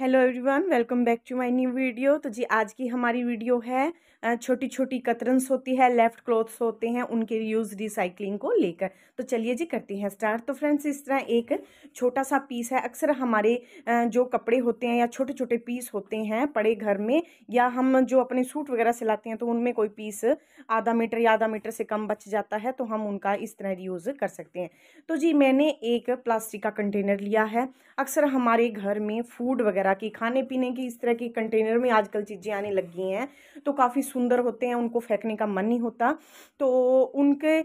hello everyone welcome back to my new video तो जी आज की हमारी वीडियो है छोटी छोटी कतरन्स होती है लेफ़्ट क्लोथ्स होते हैं उनके यूज़ रिसाइकलिंग को लेकर तो चलिए जी करती हैं स्टार्ट तो फ्रेंड्स इस तरह एक छोटा सा पीस है अक्सर हमारे जो कपड़े होते हैं या छोटे छोटे पीस होते हैं पड़े घर में या हम जो अपने सूट वगैरह सिलाते हैं तो उनमें कोई पीस आधा मीटर या आधा मीटर से कम बच जाता है तो हम उनका इस तरह यूज़ कर सकते हैं तो जी मैंने एक प्लास्टिक का कंटेनर लिया है अक्सर हमारे घर में फूड वगैरह तरह की खाने पीने की इस तरह की कंटेनर में आजकल चीज़ें आने लग गई हैं तो काफ़ी सुंदर होते हैं उनको फेंकने का मन नहीं होता तो उनके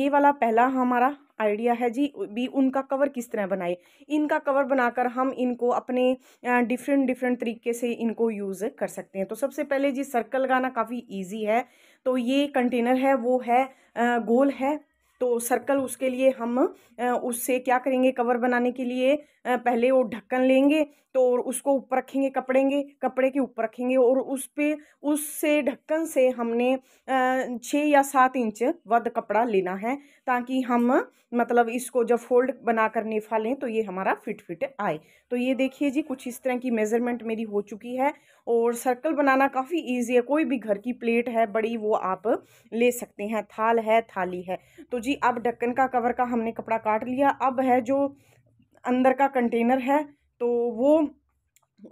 ये वाला पहला हमारा आइडिया है जी भी उनका कवर किस तरह बनाए इनका कवर बनाकर हम इनको अपने डिफरेंट डिफरेंट तरीके से इनको यूज़ कर सकते हैं तो सबसे पहले जी सर्कल लगाना काफ़ी ईजी है तो ये कंटेनर है वो है गोल है तो सर्कल उसके लिए हम उससे क्या करेंगे कवर बनाने के लिए पहले वो ढक्कन लेंगे तो उसको ऊपर रखेंगे कपड़ेंगे कपड़े के ऊपर रखेंगे और उस पर उससे ढक्कन से हमने छः या सात इंच वध कपड़ा लेना है ताकि हम मतलब इसको जब फोल्ड बना कर निफा लें तो ये हमारा फिट फिट आए तो ये देखिए जी कुछ इस तरह की मेज़रमेंट मेरी हो चुकी है और सर्कल बनाना काफ़ी ईजी है कोई भी घर की प्लेट है बड़ी वो आप ले सकते हैं थाल है थाली है तो जी अब ढक्कन का कवर का हमने कपड़ा काट लिया अब है जो अंदर का कंटेनर है तो वो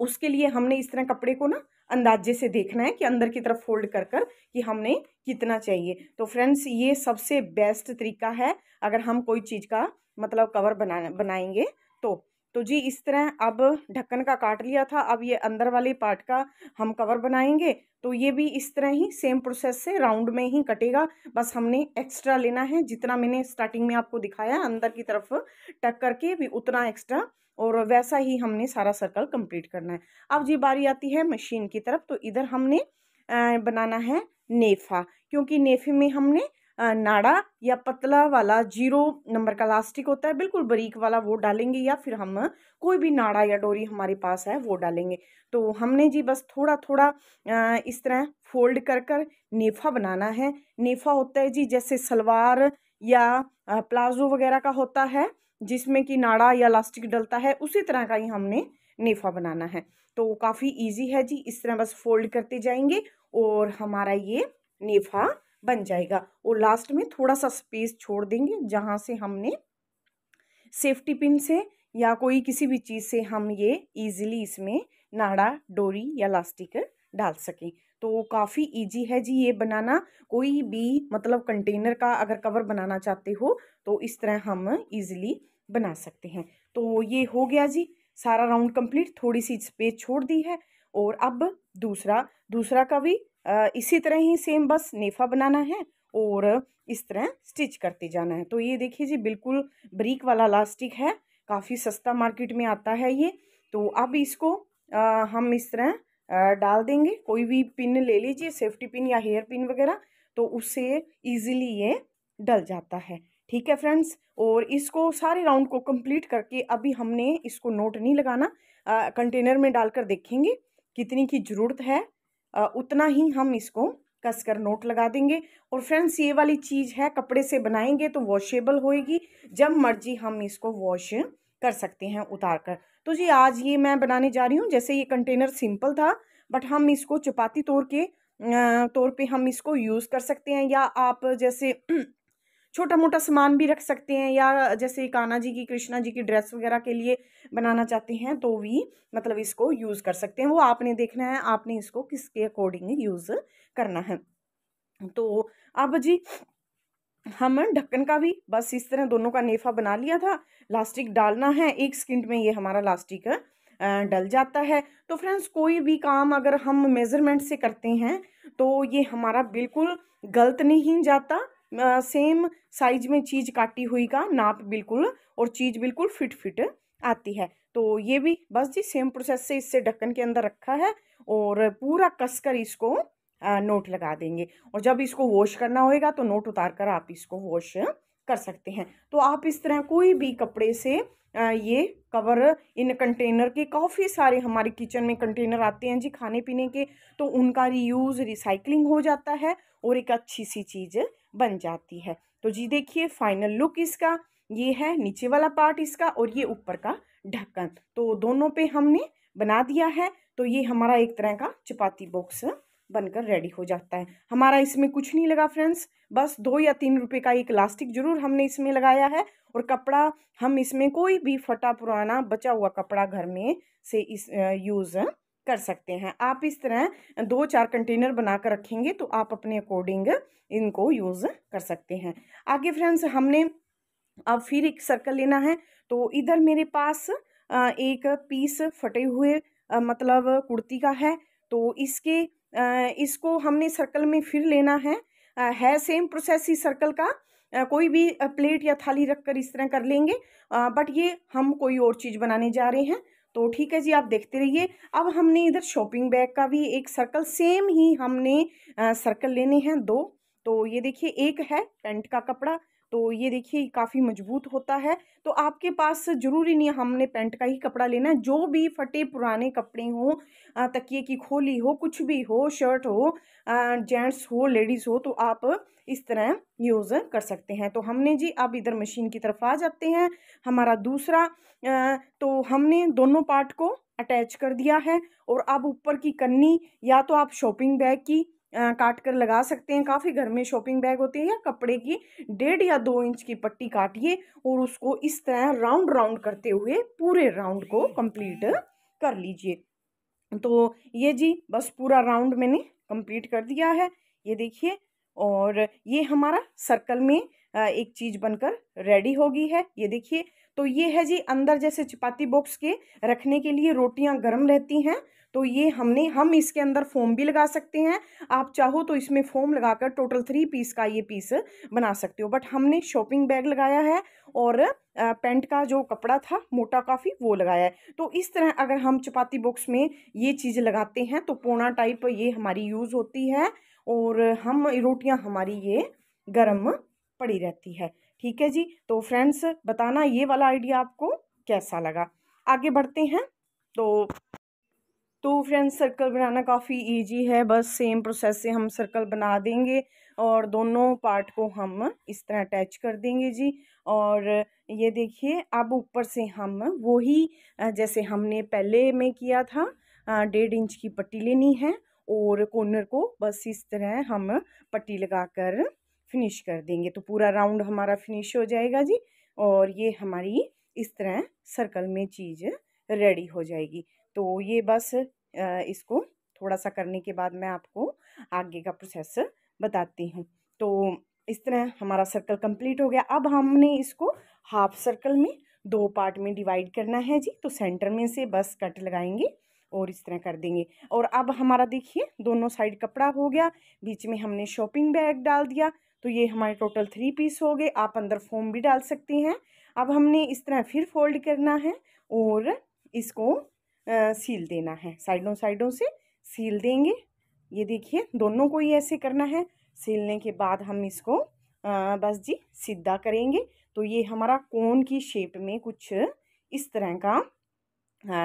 उसके लिए हमने इस तरह कपड़े को ना अंदाजे से देखना है कि अंदर की तरफ फोल्ड कर कर कि हमने कितना चाहिए तो फ्रेंड्स ये सबसे बेस्ट तरीका है अगर हम कोई चीज़ का मतलब कवर बना बनाएंगे तो जी इस तरह अब ढक्कन का काट लिया था अब ये अंदर वाले पार्ट का हम कवर बनाएंगे तो ये भी इस तरह ही सेम प्रोसेस से राउंड में ही कटेगा बस हमने एक्स्ट्रा लेना है जितना मैंने स्टार्टिंग में आपको दिखाया अंदर की तरफ टक करके भी उतना एक्स्ट्रा और वैसा ही हमने सारा सर्कल कंप्लीट करना है अब जी बारी आती है मशीन की तरफ तो इधर हमने बनाना है नेफा क्योंकि नेफे में हमने नाड़ा या पतला वाला जीरो नंबर का लास्टिक होता है बिल्कुल बारीक वाला वो डालेंगे या फिर हम कोई भी नाड़ा या डोरी हमारे पास है वो डालेंगे तो हमने जी बस थोड़ा थोड़ा इस तरह फोल्ड कर कर नेफा बनाना है नेफा होता है जी जैसे सलवार या प्लाजो वगैरह का होता है जिसमें कि नाड़ा या लास्टिक डलता है उसी तरह का ही हमने नेफा बनाना है तो काफ़ी ईजी है जी इस तरह बस फोल्ड करते जाएंगे और हमारा ये नेफा बन जाएगा और लास्ट में थोड़ा सा स्पेस छोड़ देंगे जहाँ से हमने सेफ्टी पिन से या कोई किसी भी चीज़ से हम ये इजीली इसमें नाड़ा डोरी या लास्टिक डाल सकें तो काफ़ी इजी है जी ये बनाना कोई भी मतलब कंटेनर का अगर कवर बनाना चाहते हो तो इस तरह हम इजीली बना सकते हैं तो ये हो गया जी सारा राउंड कंप्लीट थोड़ी सी स्पेस छोड़ दी है और अब दूसरा दूसरा का भी इसी तरह ही सेम बस नेफा बनाना है और इस तरह स्टिच करते जाना है तो ये देखिए जी बिल्कुल ब्रिक वाला लास्टिक है काफ़ी सस्ता मार्केट में आता है ये तो अब इसको आ, हम इस तरह डाल देंगे कोई भी पिन ले लीजिए सेफ्टी पिन या हेयर पिन वगैरह तो उससे इजीली ये डल जाता है ठीक है फ्रेंड्स और इसको सारे राउंड को कंप्लीट करके अभी हमने इसको नोट नहीं लगाना आ, कंटेनर में डालकर देखेंगे कितनी की ज़रूरत है उतना ही हम इसको कसकर नोट लगा देंगे और फ्रेंड्स ये वाली चीज़ है कपड़े से बनाएंगे तो वॉशेबल होएगी जब मर्जी हम इसको वॉश कर सकते हैं उतार कर तो जी आज ये मैं बनाने जा रही हूँ जैसे ये कंटेनर सिंपल था बट हम इसको चपाती तौर के तौर पे हम इसको यूज़ कर सकते हैं या आप जैसे छोटा मोटा सामान भी रख सकते हैं या जैसे कान्हा जी की कृष्णा जी की ड्रेस वगैरह के लिए बनाना चाहते हैं तो भी मतलब इसको यूज़ कर सकते हैं वो आपने देखना है आपने इसको किसके अकॉर्डिंग यूज़ करना है तो अब जी हम ढक्कन का भी बस इस तरह दोनों का नेफा बना लिया था लास्टिक डालना है एक सेकेंड में ये हमारा लास्टिक डल जाता है तो फ्रेंड्स कोई भी काम अगर हम मेज़रमेंट से करते हैं तो ये हमारा बिल्कुल गलत नहीं जाता सेम साइज में चीज़ काटी हुई का नाप बिल्कुल और चीज़ बिल्कुल फिट फिट आती है तो ये भी बस जी सेम प्रोसेस से इससे ढक्कन के अंदर रखा है और पूरा कसकर इसको नोट लगा देंगे और जब इसको वॉश करना होएगा तो नोट उतार कर आप इसको वॉश कर सकते हैं तो आप इस तरह कोई भी कपड़े से ये कवर इन कंटेनर के काफ़ी सारे हमारे किचन में कंटेनर आते हैं जी खाने पीने के तो उनका रीयूज़ रिसाइकलिंग हो जाता है और एक अच्छी सी चीज़ बन जाती है तो जी देखिए फाइनल लुक इसका ये है नीचे वाला पार्ट इसका और ये ऊपर का ढक्कन तो दोनों पे हमने बना दिया है तो ये हमारा एक तरह का चपाती बॉक्स बनकर रेडी हो जाता है हमारा इसमें कुछ नहीं लगा फ्रेंड्स बस दो या तीन रुपए का एक इलास्टिक जरूर हमने इसमें लगाया है और कपड़ा हम इसमें कोई भी फटा पुराना बचा हुआ कपड़ा घर में से इस यूज़ कर सकते हैं आप इस तरह दो चार कंटेनर बना कर रखेंगे तो आप अपने अकॉर्डिंग इनको यूज़ कर सकते हैं आगे फ्रेंड्स हमने अब फिर एक सर्कल लेना है तो इधर मेरे पास एक पीस फटे हुए मतलब कुर्ती का है तो इसके इसको हमने सर्कल में फिर लेना है है सेम प्रोसेस ही सर्कल का कोई भी प्लेट या थाली रख कर इस तरह कर लेंगे बट ये हम कोई और चीज़ बनाने जा रहे हैं तो ठीक है जी आप देखते रहिए अब हमने इधर शॉपिंग बैग का भी एक सर्कल सेम ही हमने सर्कल लेने हैं दो तो ये देखिए एक है पेंट का कपड़ा तो ये देखिए काफ़ी मजबूत होता है तो आपके पास ज़रूरी नहीं हमने पेंट का ही कपड़ा लेना है जो भी फटे पुराने कपड़े हों तकिए की खोली हो कुछ भी हो शर्ट हो जेंट्स हो लेडीज़ हो तो आप इस तरह यूज़ कर सकते हैं तो हमने जी अब इधर मशीन की तरफ आ जाते हैं हमारा दूसरा तो हमने दोनों पार्ट को अटैच कर दिया है और अब ऊपर की कन्नी या तो आप शॉपिंग बैग की काट कर लगा सकते हैं काफ़ी घर में शॉपिंग बैग होते हैं या कपड़े की डेढ़ या दो इंच की पट्टी काटिए और उसको इस तरह राउंड राउंड करते हुए पूरे राउंड को कंप्लीट कर लीजिए तो ये जी बस पूरा राउंड मैंने कंप्लीट कर दिया है ये देखिए और ये हमारा सर्कल में एक चीज़ बनकर रेडी हो गई है ये देखिए तो ये है जी अंदर जैसे चपाती बॉक्स के रखने के लिए रोटियां गर्म रहती हैं तो ये हमने हम इसके अंदर फोम भी लगा सकते हैं आप चाहो तो इसमें फोम लगाकर टोटल थ्री पीस का ये पीस बना सकते हो बट हमने शॉपिंग बैग लगाया है और पेंट का जो कपड़ा था मोटा काफ़ी वो लगाया है तो इस तरह अगर हम चपाती बॉक्स में ये चीज़ लगाते हैं तो पोना टाइप ये हमारी यूज़ होती है और हम रोटियाँ हमारी ये गर्म पड़ी रहती है ठीक है जी तो फ्रेंड्स बताना ये वाला आइडिया आपको कैसा लगा आगे बढ़ते हैं तो तो फ्रेंड्स सर्कल बनाना काफ़ी इजी है बस सेम प्रोसेस से हम सर्कल बना देंगे और दोनों पार्ट को हम इस तरह अटैच कर देंगे जी और ये देखिए अब ऊपर से हम वही जैसे हमने पहले में किया था डेढ़ इंच की पट्टी लेनी है और कॉर्नर को बस इस तरह हम पट्टी लगाकर फिनिश कर देंगे तो पूरा राउंड हमारा फिनिश हो जाएगा जी और ये हमारी इस तरह सर्कल में चीज़ रेडी हो जाएगी तो ये बस इसको थोड़ा सा करने के बाद मैं आपको आगे का प्रोसेस बताती हूँ तो इस तरह हमारा सर्कल कंप्लीट हो गया अब हमने इसको हाफ सर्कल में दो पार्ट में डिवाइड करना है जी तो सेंटर में से बस कट लगाएंगे और इस तरह कर देंगे और अब हमारा देखिए दोनों साइड कपड़ा हो गया बीच में हमने शॉपिंग बैग डाल दिया तो ये हमारे टोटल थ्री पीस हो गए आप अंदर फोम भी डाल सकते हैं अब हमने इस तरह फिर फोल्ड करना है और इसको आ, सील देना है साइडों साइडों से सील देंगे ये देखिए दोनों को ही ऐसे करना है सीलने के बाद हम इसको आ, बस जी सीधा करेंगे तो ये हमारा कोन की शेप में कुछ इस तरह का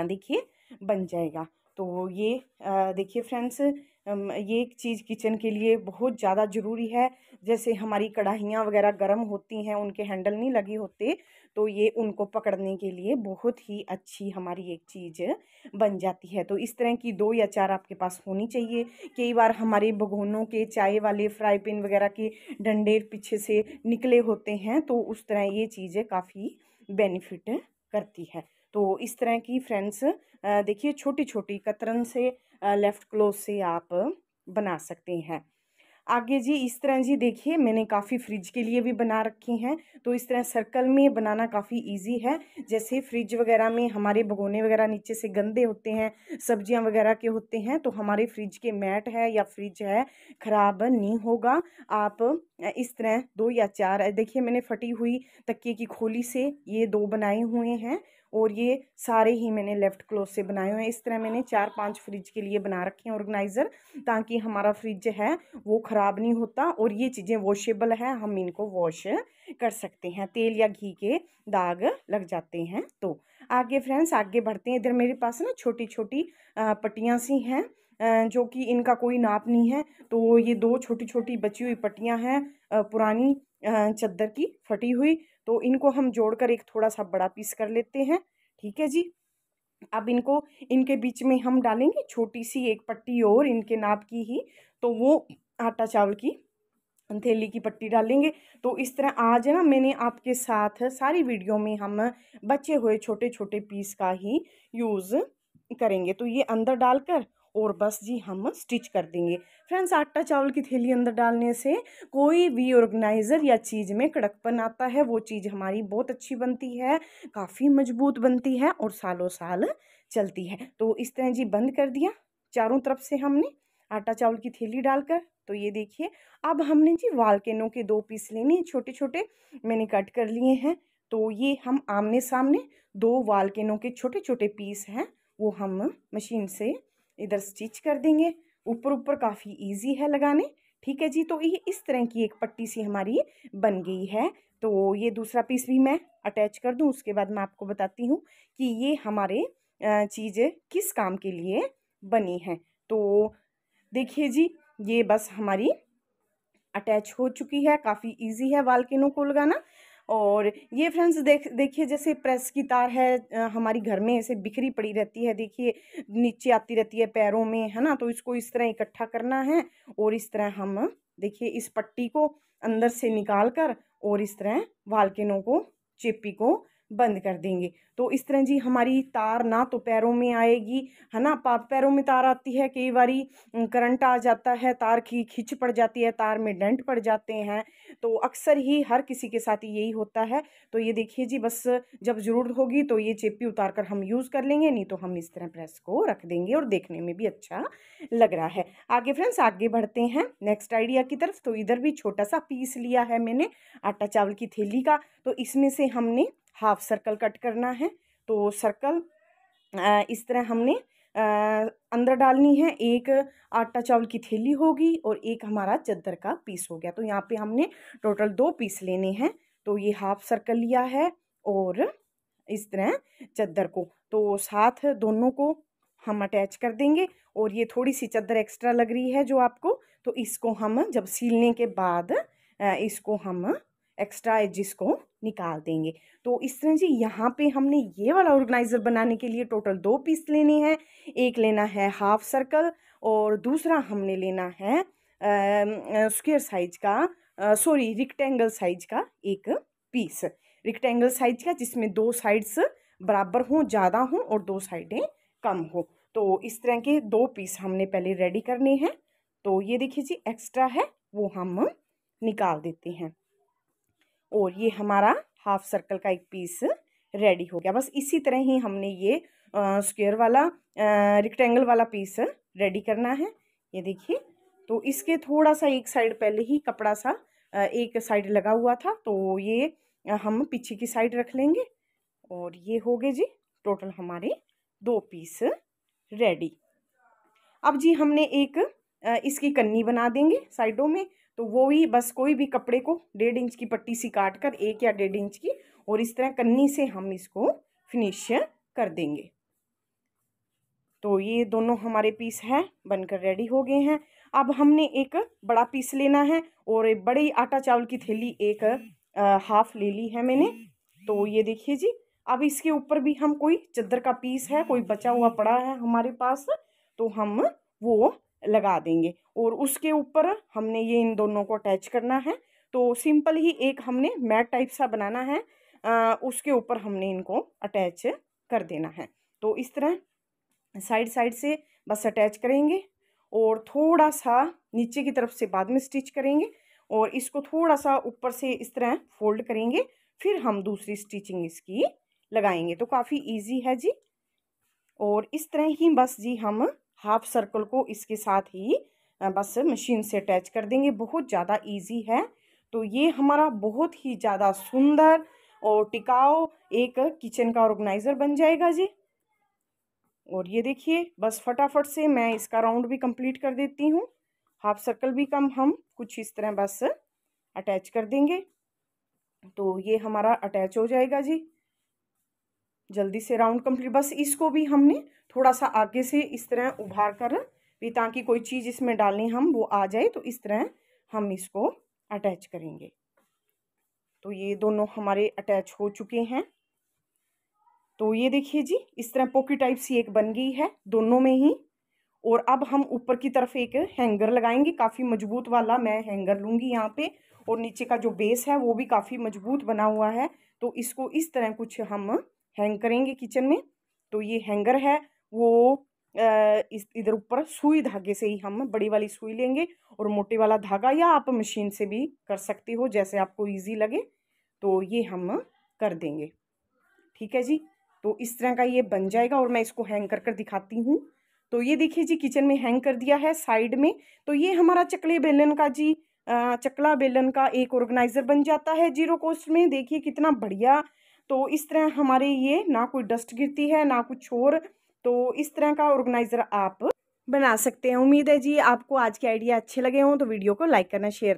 देखिए बन जाएगा तो ये देखिए फ्रेंड्स ये एक चीज़ किचन के लिए बहुत ज़्यादा ज़रूरी है जैसे हमारी कढ़ाइयाँ वगैरह गर्म होती हैं उनके हैंडल नहीं लगे होते तो ये उनको पकड़ने के लिए बहुत ही अच्छी हमारी एक चीज़ बन जाती है तो इस तरह की दो या चार आपके पास होनी चाहिए कई बार हमारे भगोनों के चाय वाले फ्राई पैन वगैरह के डंडे पीछे से निकले होते हैं तो उस तरह ये चीज़ें काफ़ी बेनिफिट करती है तो इस तरह की फ्रेंड्स देखिए छोटी छोटी कतरन से लेफ़्ट क्लोज से आप बना सकते हैं आगे जी इस तरह जी देखिए मैंने काफ़ी फ्रिज के लिए भी बना रखी हैं तो इस तरह सर्कल में बनाना काफ़ी इजी है जैसे फ्रिज वगैरह में हमारे भगोने वगैरह नीचे से गंदे होते हैं सब्जियां वगैरह के होते हैं तो हमारे फ्रिज के मैट है या फ्रिज है ख़राब नहीं होगा आप इस तरह दो या चार देखिए मैंने फटी हुई तकिए की खोली से ये दो बनाए हुए हैं और ये सारे ही मैंने लेफ़्ट क्लोज से बनाए हुए हैं इस तरह मैंने चार पांच फ्रिज के लिए बना रखे हैं ऑर्गेनाइज़र ताकि हमारा फ्रिज है वो ख़राब नहीं होता और ये चीज़ें वॉशेबल है हम इनको वॉश कर सकते हैं तेल या घी के दाग लग जाते हैं तो आगे फ्रेंड्स आगे बढ़ते हैं इधर मेरे पास ना छोटी छोटी पट्टियाँ सी हैं जो कि इनका कोई नाप नहीं है तो ये दो छोटी छोटी बची हुई पट्टियाँ हैं पुरानी चद्दर की फटी हुई तो इनको हम जोड़कर एक थोड़ा सा बड़ा पीस कर लेते हैं ठीक है जी अब इनको इनके बीच में हम डालेंगे छोटी सी एक पट्टी और इनके नाप की ही तो वो आटा चावल की थैली की पट्टी डालेंगे तो इस तरह आज ना मैंने आपके साथ सारी वीडियो में हम बचे हुए छोटे छोटे पीस का ही यूज़ करेंगे तो ये अंदर डालकर और बस जी हम स्टिच कर देंगे फ्रेंड्स आटा चावल की थैली अंदर डालने से कोई भी ऑर्गेनाइज़र या चीज़ में कड़कपन आता है वो चीज़ हमारी बहुत अच्छी बनती है काफ़ी मजबूत बनती है और सालों साल चलती है तो इस तरह जी बंद कर दिया चारों तरफ से हमने आटा चावल की थैली डालकर तो ये देखिए अब हमने जी वालकेनों के दो पीस लेने छोटे छोटे मैंने कट कर लिए हैं तो ये हम आमने सामने दो वालकेनों के छोटे छोटे पीस हैं वो हम मशीन से इधर स्टिच कर देंगे ऊपर ऊपर काफ़ी इजी है लगाने ठीक है जी तो ये इस तरह की एक पट्टी सी हमारी बन गई है तो ये दूसरा पीस भी मैं अटैच कर दूँ उसके बाद मैं आपको बताती हूँ कि ये हमारे चीज़ें किस काम के लिए बनी हैं तो देखिए जी ये बस हमारी अटैच हो चुकी है काफ़ी इजी है वालकिनों को लगाना और ये फ्रेंड्स देख देखिए जैसे प्रेस की तार है हमारी घर में ऐसे बिखरी पड़ी रहती है देखिए नीचे आती रहती है पैरों में है ना तो इसको इस तरह इकट्ठा करना है और इस तरह हम देखिए इस पट्टी को अंदर से निकाल कर और इस तरह वालकिनों को चेपी को बंद कर देंगे तो इस तरह जी हमारी तार ना तो पैरों में आएगी है ना पाप पैरों में तार आती है कई बारी करंट आ जाता है तार की खिंच पड़ जाती है तार में डेंट पड़ जाते हैं तो अक्सर ही हर किसी के साथ यही होता है तो ये देखिए जी बस जब ज़रूरत होगी तो ये चेपी उतार कर हम यूज़ कर लेंगे नहीं तो हम इस तरह प्रेस को रख देंगे और देखने में भी अच्छा लग रहा है आगे फ्रेंड्स आगे बढ़ते हैं नेक्स्ट आइडिया की तरफ तो इधर भी छोटा सा पीस लिया है मैंने आटा चावल की थैली का तो इसमें से हमने हाफ सर्कल कट करना है तो सर्कल इस तरह हमने अंदर डालनी है एक आटा चावल की थैली होगी और एक हमारा चद्दर का पीस हो गया तो यहाँ पे हमने टोटल दो पीस लेने हैं तो ये हाफ सर्कल लिया है और इस तरह चद्दर को तो साथ दोनों को हम अटैच कर देंगे और ये थोड़ी सी चद्दर एक्स्ट्रा लग रही है जो आपको तो इसको हम जब सीलने के बाद इसको हम एक्स्ट्रा एजिस को निकाल देंगे तो इस तरह से यहाँ पे हमने ये वाला ऑर्गेनाइज़र बनाने के लिए टोटल दो पीस लेने हैं एक लेना है हाफ सर्कल और दूसरा हमने लेना है स्क्वेयर साइज का सॉरी रिक्टेंगल साइज का एक पीस रिक्टेंगल साइज का जिसमें दो साइड्स बराबर हों ज़्यादा हों और दो साइडें कम हों तो इस तरह के दो पीस हमने पहले रेडी करने हैं तो ये देखिए जी एक्स्ट्रा है वो हम निकाल देते हैं और ये हमारा हाफ सर्कल का एक पीस रेडी हो गया बस इसी तरह ही हमने ये स्क्वेयर वाला रिक्टेंगल वाला पीस रेडी करना है ये देखिए तो इसके थोड़ा सा एक साइड पहले ही कपड़ा सा आ, एक साइड लगा हुआ था तो ये हम पीछे की साइड रख लेंगे और ये हो गए जी टोटल हमारे दो पीस रेडी अब जी हमने एक इसकी कन्नी बना देंगे साइडों में तो वो ही बस कोई भी कपड़े को डेढ़ इंच की पट्टी सी काट कर एक या डेढ़ इंच की और इस तरह कन्नी से हम इसको फिनिश कर देंगे तो ये दोनों हमारे पीस हैं बनकर रेडी हो गए हैं अब हमने एक बड़ा पीस लेना है और बड़ी आटा चावल की थैली एक आ, हाफ ले ली है मैंने तो ये देखिए जी अब इसके ऊपर भी हम कोई चद्दर का पीस है कोई बचा हुआ पड़ा है हमारे पास तो हम वो लगा देंगे और उसके ऊपर हमने ये इन दोनों को अटैच करना है तो सिंपल ही एक हमने मैट टाइप सा बनाना है आ, उसके ऊपर हमने इनको अटैच कर देना है तो इस तरह साइड साइड से बस अटैच करेंगे और थोड़ा सा नीचे की तरफ से बाद में स्टिच करेंगे और इसको थोड़ा सा ऊपर से इस तरह फोल्ड करेंगे फिर हम दूसरी स्टिचिंग इसकी लगाएंगे तो काफ़ी इजी है जी और इस तरह ही बस जी हम हाफ सर्कल को इसके साथ ही बस मशीन से अटैच कर देंगे बहुत ज़्यादा इजी है तो ये हमारा बहुत ही ज़्यादा सुंदर और टिकाऊ एक किचन का ऑर्गेनाइज़र बन जाएगा जी और ये देखिए बस फटाफट से मैं इसका राउंड भी कंप्लीट कर देती हूँ हाफ सर्कल भी कम हम कुछ इस तरह बस अटैच कर देंगे तो ये हमारा अटैच हो जाएगा जी जल्दी से राउंड कंप्लीट बस इसको भी हमने थोड़ा सा आगे से इस तरह उभार कर भी ताकि कोई चीज़ इसमें डालें हम वो आ जाए तो इस तरह हम इसको अटैच करेंगे तो ये दोनों हमारे अटैच हो चुके हैं तो ये देखिए जी इस तरह पोकी टाइप सी एक बन गई है दोनों में ही और अब हम ऊपर की तरफ एक हैंगर लगाएंगे काफ़ी मजबूत वाला मैं हैंगर लूँगी यहाँ पे और नीचे का जो बेस है वो भी काफ़ी मजबूत बना हुआ है तो इसको इस तरह कुछ हम हैंग करेंगे किचन में तो ये हैंगर है वो इस इधर ऊपर सुई धागे से ही हम बड़ी वाली सुई लेंगे और मोटे वाला धागा या आप मशीन से भी कर सकते हो जैसे आपको इजी लगे तो ये हम कर देंगे ठीक है जी तो इस तरह का ये बन जाएगा और मैं इसको हैंग कर कर दिखाती हूँ तो ये देखिए जी किचन में हैंग कर दिया है साइड में तो ये हमारा चकले बेलन का जी चकला बेलन का एक ऑर्गेनाइज़र बन जाता है जीरो कॉस्ट में देखिए कितना बढ़िया तो इस तरह हमारे ये ना कोई डस्ट गिरती है ना कुछ और तो इस तरह का ऑर्गेनाइज़र आप बना सकते हैं उम्मीद है जी आपको आज के आइडिया अच्छे लगे हों तो वीडियो को लाइक करना शेयर